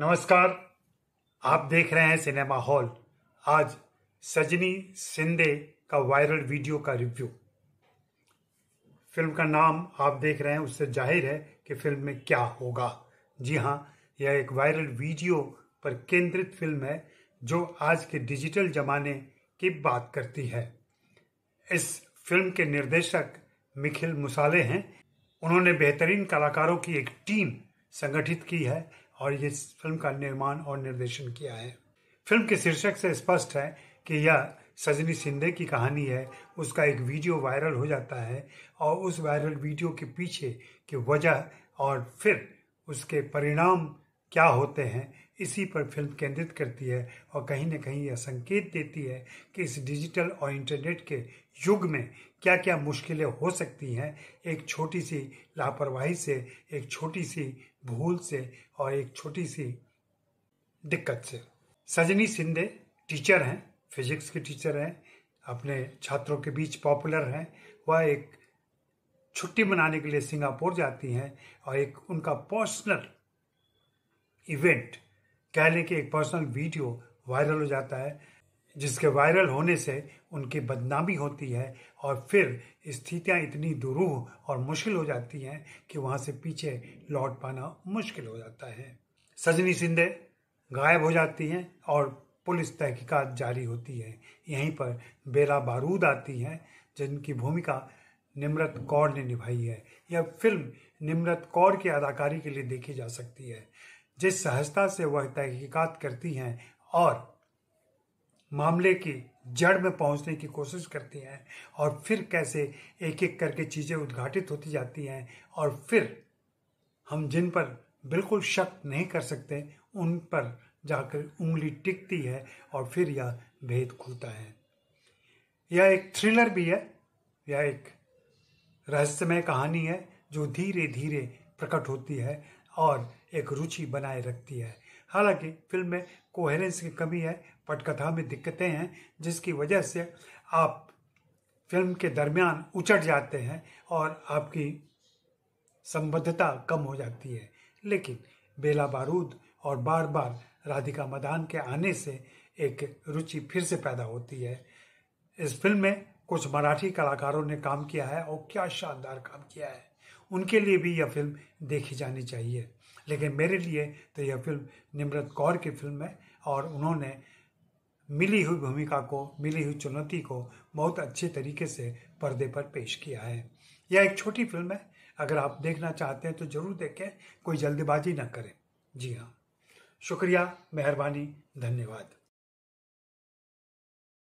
नमस्कार आप देख रहे हैं सिनेमा हॉल आज सजनी सिंधे का वायरल वीडियो का रिव्यू फिल्म का नाम आप देख रहे हैं उससे जाहिर है कि फिल्म में क्या होगा जी हाँ यह एक वायरल वीडियो पर केंद्रित फिल्म है जो आज के डिजिटल जमाने की बात करती है इस फिल्म के निर्देशक निखिल मुसाले हैं उन्होंने बेहतरीन कलाकारों की एक टीम संगठित की है और ये फिल्म का निर्माण और निर्देशन किया है फिल्म के शीर्षक से स्पष्ट है कि यह सजनी सिंधे की कहानी है उसका एक वीडियो वायरल हो जाता है और उस वायरल वीडियो के पीछे की वजह और फिर उसके परिणाम क्या होते हैं इसी पर फिल्म केंद्रित करती है और कहीं ना कहीं यह संकेत देती है कि इस डिजिटल और इंटरनेट के युग में क्या क्या मुश्किलें हो सकती हैं एक छोटी सी लापरवाही से एक छोटी सी भूल से और एक छोटी सी दिक्कत से सजनी सिंधे टीचर हैं फिजिक्स के टीचर हैं अपने छात्रों के बीच पॉपुलर हैं वह एक छुट्टी मनाने के लिए सिंगापुर जाती हैं और एक उनका पर्सनल इवेंट कह लें कि एक पर्सनल वीडियो वायरल हो जाता है जिसके वायरल होने से उनकी बदनामी होती है और फिर स्थितियाँ इतनी दुरूह और मुश्किल हो जाती हैं कि वहाँ से पीछे लौट पाना मुश्किल हो जाता है सजनी सिंधे गायब हो जाती हैं और पुलिस तहकीकात जारी होती है यहीं पर बेला बारूद आती हैं जिनकी भूमिका निम्रत कौर ने निभाई है यह फिल्म निम्रत कौर की अदाकारी के लिए देखी जा सकती है जिस सहजता से वह तहकीकात करती हैं और मामले की जड़ में पहुंचने की कोशिश करती हैं और फिर कैसे एक एक करके चीज़ें उद्घाटित होती जाती हैं और फिर हम जिन पर बिल्कुल शक नहीं कर सकते उन पर जाकर उंगली टिकती है और फिर यह भेद खुलता है यह एक थ्रिलर भी है यह एक रहस्यमय कहानी है जो धीरे धीरे प्रकट होती है और एक रुचि बनाए रखती है हालांकि फिल्म में कोहेरेंस की कमी है पटकथा में दिक्कतें हैं जिसकी वजह से आप फिल्म के दरमियान उचट जाते हैं और आपकी संबद्धता कम हो जाती है लेकिन बेला बारूद और बार बार राधिका मदान के आने से एक रुचि फिर से पैदा होती है इस फिल्म में कुछ मराठी कलाकारों ने काम किया है और क्या शानदार काम किया है उनके लिए भी यह फिल्म देखी जानी चाहिए लेकिन मेरे लिए तो यह फिल्म निम्रत कौर की फिल्म है और उन्होंने मिली हुई भूमिका को मिली हुई चुनौती को बहुत अच्छे तरीके से पर्दे पर पेश किया है यह एक छोटी फिल्म है अगर आप देखना चाहते हैं तो ज़रूर देखें कोई जल्दबाजी ना करें जी हाँ शुक्रिया मेहरबानी धन्यवाद